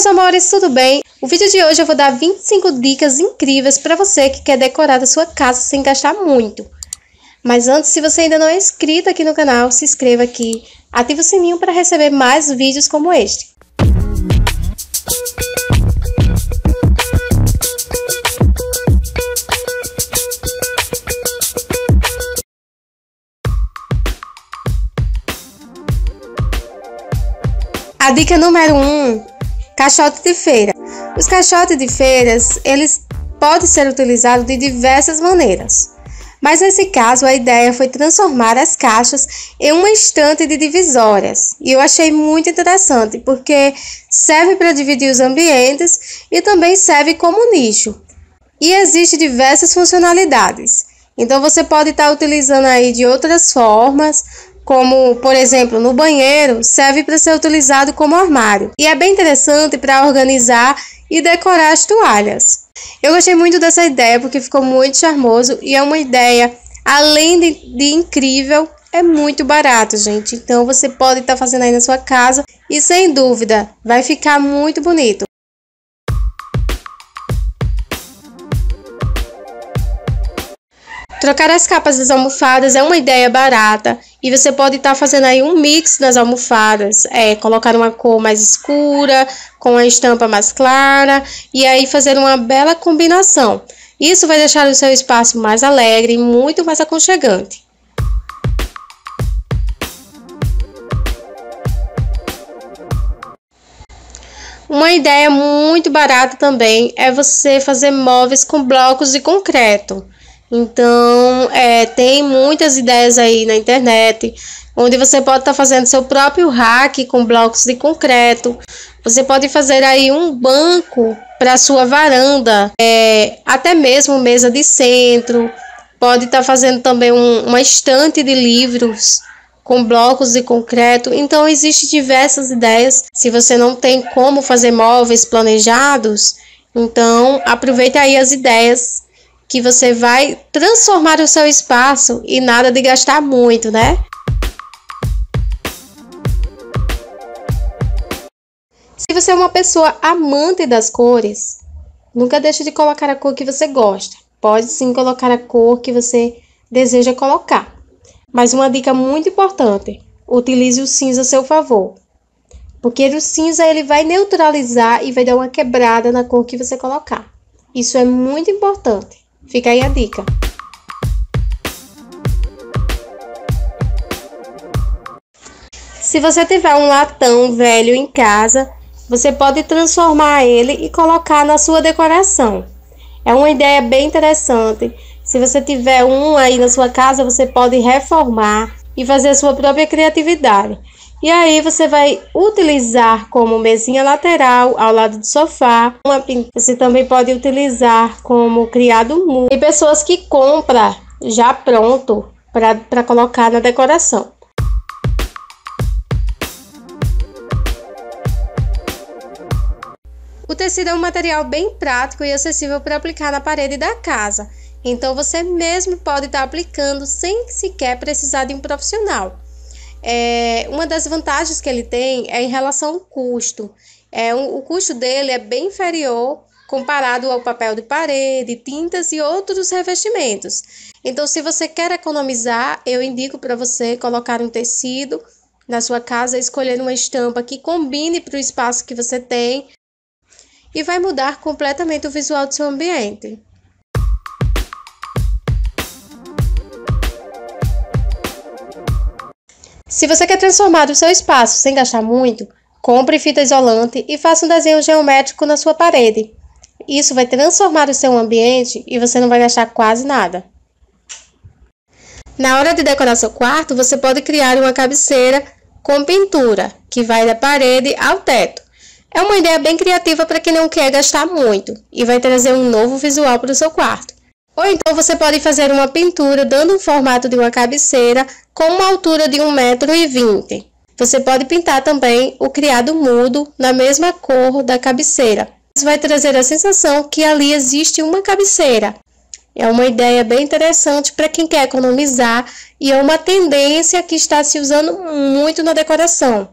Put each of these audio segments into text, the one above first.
meus amores, tudo bem? O vídeo de hoje eu vou dar 25 dicas incríveis para você que quer decorar a sua casa sem gastar muito. Mas antes, se você ainda não é inscrito aqui no canal, se inscreva aqui, ative o sininho para receber mais vídeos como este. A dica número 1 um Caixote de feira. Os caixotes de feiras, eles podem ser utilizados de diversas maneiras. Mas nesse caso, a ideia foi transformar as caixas em uma estante de divisórias. E eu achei muito interessante, porque serve para dividir os ambientes e também serve como nicho. E existe diversas funcionalidades. Então você pode estar utilizando aí de outras formas, como por exemplo no banheiro, serve para ser utilizado como armário e é bem interessante para organizar e decorar as toalhas. Eu gostei muito dessa ideia porque ficou muito charmoso e é uma ideia, além de, de incrível, é muito barato, gente. Então você pode estar tá fazendo aí na sua casa e sem dúvida vai ficar muito bonito. Trocar as capas das almofadas é uma ideia barata e você pode estar tá fazendo aí um mix nas almofadas, é, colocar uma cor mais escura com a estampa mais clara e aí fazer uma bela combinação. Isso vai deixar o seu espaço mais alegre e muito mais aconchegante. Uma ideia muito barata também é você fazer móveis com blocos de concreto. Então, é, tem muitas ideias aí na internet, onde você pode estar tá fazendo seu próprio hack com blocos de concreto. Você pode fazer aí um banco para sua varanda, é, até mesmo mesa de centro. Pode estar tá fazendo também um, uma estante de livros com blocos de concreto. Então, existem diversas ideias. Se você não tem como fazer móveis planejados, então aproveite aí as ideias que você vai transformar o seu espaço e nada de gastar muito, né? Se você é uma pessoa amante das cores, nunca deixe de colocar a cor que você gosta. Pode sim colocar a cor que você deseja colocar. Mas uma dica muito importante: utilize o cinza a seu favor. Porque o cinza ele vai neutralizar e vai dar uma quebrada na cor que você colocar. Isso é muito importante. Fica aí a dica. Se você tiver um latão velho em casa, você pode transformar ele e colocar na sua decoração. É uma ideia bem interessante. Se você tiver um aí na sua casa, você pode reformar e fazer a sua própria criatividade. E aí você vai utilizar como mesinha lateral ao lado do sofá. você também pode utilizar como criado muro. E pessoas que compram já pronto para colocar na decoração. O tecido é um material bem prático e acessível para aplicar na parede da casa, então você mesmo pode estar tá aplicando sem sequer precisar de um profissional. É, uma das vantagens que ele tem é em relação ao custo. É, um, o custo dele é bem inferior comparado ao papel de parede, tintas e outros revestimentos. Então, se você quer economizar, eu indico para você colocar um tecido na sua casa, escolher uma estampa que combine para o espaço que você tem e vai mudar completamente o visual do seu ambiente. Se você quer transformar o seu espaço sem gastar muito, compre fita isolante e faça um desenho geométrico na sua parede. Isso vai transformar o seu ambiente e você não vai gastar quase nada. Na hora de decorar seu quarto, você pode criar uma cabeceira com pintura, que vai da parede ao teto. É uma ideia bem criativa para quem não quer gastar muito e vai trazer um novo visual para o seu quarto. Ou então você pode fazer uma pintura dando o formato de uma cabeceira com uma altura de 1,20m. Você pode pintar também o criado mudo na mesma cor da cabeceira. Isso vai trazer a sensação que ali existe uma cabeceira. É uma ideia bem interessante para quem quer economizar e é uma tendência que está se usando muito na decoração.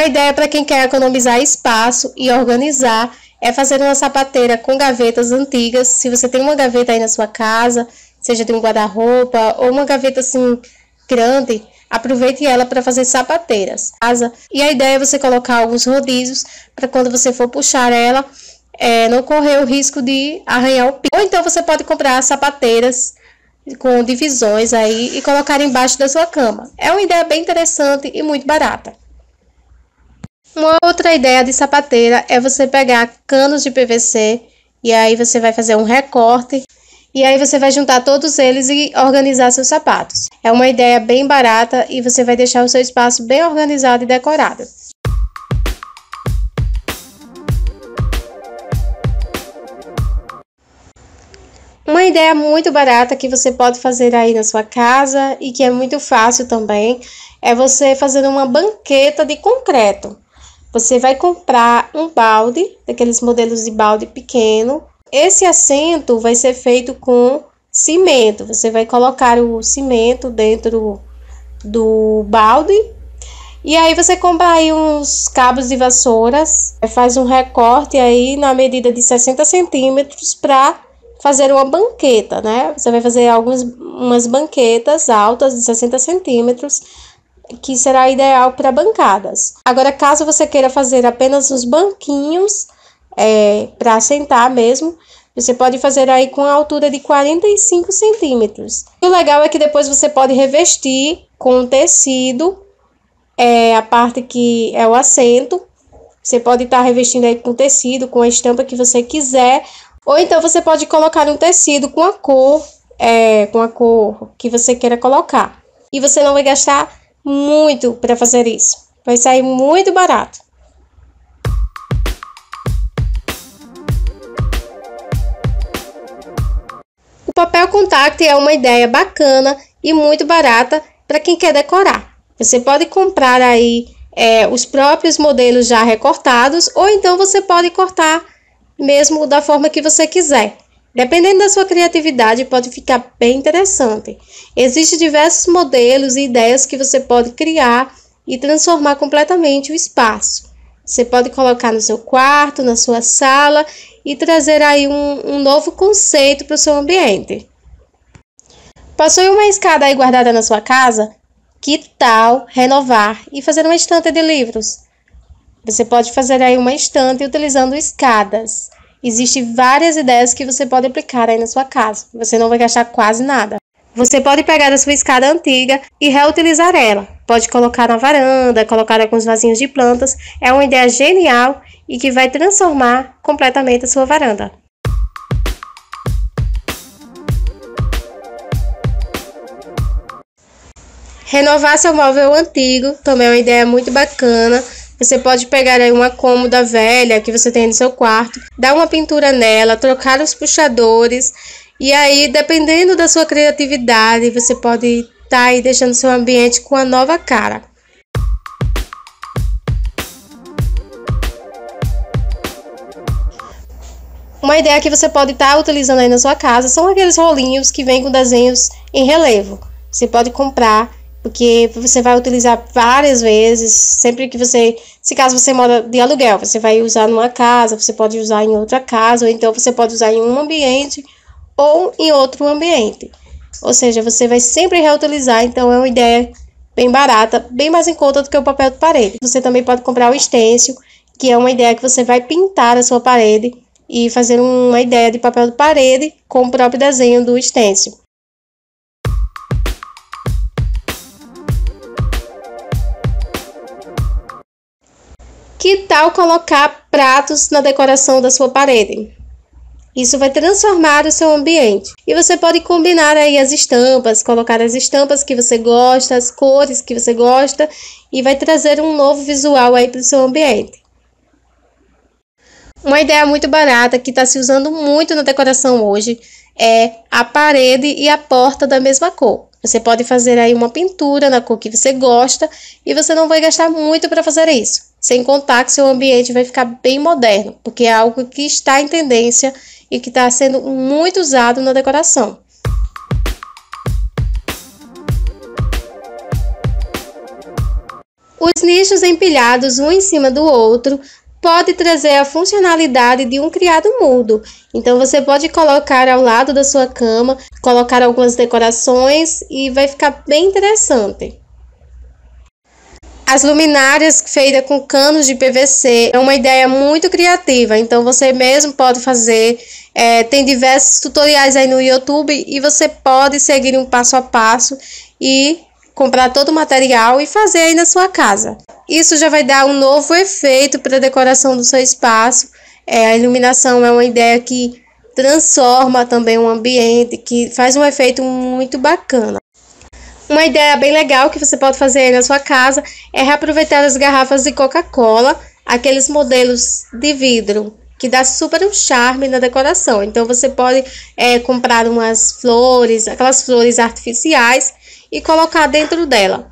Uma ideia para quem quer economizar espaço e organizar é fazer uma sapateira com gavetas antigas. Se você tem uma gaveta aí na sua casa, seja de um guarda-roupa ou uma gaveta assim grande, aproveite ela para fazer sapateiras. Casa. E a ideia é você colocar alguns rodízios para quando você for puxar ela, é, não correr o risco de arranhar o pico. Ou então você pode comprar sapateiras com divisões aí e colocar embaixo da sua cama. É uma ideia bem interessante e muito barata. Uma outra ideia de sapateira é você pegar canos de PVC e aí você vai fazer um recorte e aí você vai juntar todos eles e organizar seus sapatos. É uma ideia bem barata e você vai deixar o seu espaço bem organizado e decorado. Uma ideia muito barata que você pode fazer aí na sua casa e que é muito fácil também é você fazer uma banqueta de concreto. Você vai comprar um balde, daqueles modelos de balde pequeno. Esse assento vai ser feito com cimento. Você vai colocar o cimento dentro do balde. E aí você compra aí uns cabos de vassouras, faz um recorte aí na medida de 60 centímetros para fazer uma banqueta, né? Você vai fazer algumas umas banquetas altas de 60 centímetros que será ideal para bancadas. Agora, caso você queira fazer apenas os banquinhos é, para sentar mesmo, você pode fazer aí com a altura de 45 centímetros. E o legal é que depois você pode revestir com tecido é, a parte que é o assento. Você pode estar tá revestindo aí com tecido, com a estampa que você quiser. Ou então você pode colocar um tecido com a cor, é, com a cor que você queira colocar. E você não vai gastar muito para fazer isso. Vai sair muito barato. O papel contact é uma ideia bacana e muito barata para quem quer decorar. Você pode comprar aí é, os próprios modelos já recortados ou então você pode cortar mesmo da forma que você quiser. Dependendo da sua criatividade, pode ficar bem interessante. Existem diversos modelos e ideias que você pode criar e transformar completamente o espaço. Você pode colocar no seu quarto, na sua sala e trazer aí um, um novo conceito para o seu ambiente. Possui uma escada aí guardada na sua casa? Que tal renovar e fazer uma estante de livros? Você pode fazer aí uma estante utilizando escadas. Existem várias ideias que você pode aplicar aí na sua casa. Você não vai gastar quase nada. Você pode pegar a sua escada antiga e reutilizar ela. Pode colocar na varanda, colocar alguns vasinhos de plantas. É uma ideia genial e que vai transformar completamente a sua varanda. Renovar seu móvel antigo também é uma ideia muito bacana você pode pegar aí uma cômoda velha que você tem no seu quarto, dar uma pintura nela, trocar os puxadores e aí, dependendo da sua criatividade, você pode estar tá aí deixando seu ambiente com a nova cara. Uma ideia que você pode estar tá utilizando aí na sua casa são aqueles rolinhos que vêm com desenhos em relevo. Você pode comprar porque você vai utilizar várias vezes, sempre que você, se caso você mora de aluguel, você vai usar numa casa, você pode usar em outra casa, ou então você pode usar em um ambiente ou em outro ambiente. Ou seja, você vai sempre reutilizar, então é uma ideia bem barata, bem mais em conta do que o papel de parede. Você também pode comprar o stencil, que é uma ideia que você vai pintar a sua parede e fazer uma ideia de papel de parede com o próprio desenho do stencil. Que tal colocar pratos na decoração da sua parede? Isso vai transformar o seu ambiente. E você pode combinar aí as estampas, colocar as estampas que você gosta, as cores que você gosta e vai trazer um novo visual aí para o seu ambiente. Uma ideia muito barata que está se usando muito na decoração hoje é a parede e a porta da mesma cor. Você pode fazer aí uma pintura na cor que você gosta e você não vai gastar muito para fazer isso. Sem contar que seu ambiente vai ficar bem moderno, porque é algo que está em tendência e que está sendo muito usado na decoração. Os nichos empilhados um em cima do outro pode trazer a funcionalidade de um criado mudo. Então você pode colocar ao lado da sua cama, colocar algumas decorações e vai ficar bem interessante. As luminárias feitas com canos de PVC é uma ideia muito criativa, então você mesmo pode fazer. É, tem diversos tutoriais aí no YouTube e você pode seguir um passo a passo e comprar todo o material e fazer aí na sua casa. Isso já vai dar um novo efeito para a decoração do seu espaço. É, a iluminação é uma ideia que transforma também o ambiente, que faz um efeito muito bacana. Uma ideia bem legal que você pode fazer aí na sua casa é reaproveitar as garrafas de Coca-Cola, aqueles modelos de vidro que dá super um charme na decoração. Então você pode é, comprar umas flores, aquelas flores artificiais e colocar dentro dela.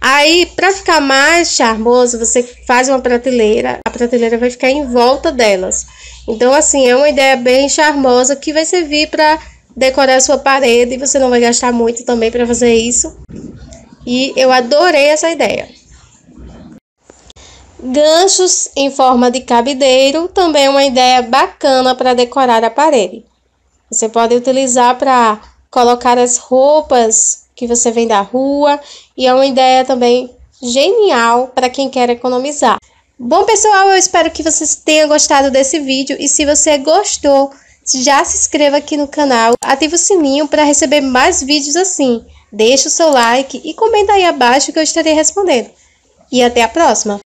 Aí, para ficar mais charmoso, você faz uma prateleira, a prateleira vai ficar em volta delas. Então, assim, é uma ideia bem charmosa que vai servir para decorar a sua parede, você não vai gastar muito também para fazer isso. E eu adorei essa ideia. Ganchos em forma de cabideiro também é uma ideia bacana para decorar a parede. Você pode utilizar para colocar as roupas que você vem da rua e é uma ideia também genial para quem quer economizar. Bom, pessoal, eu espero que vocês tenham gostado desse vídeo e se você gostou, já se inscreva aqui no canal, ative o sininho para receber mais vídeos assim. Deixe o seu like e comenta aí abaixo que eu estarei respondendo. E até a próxima!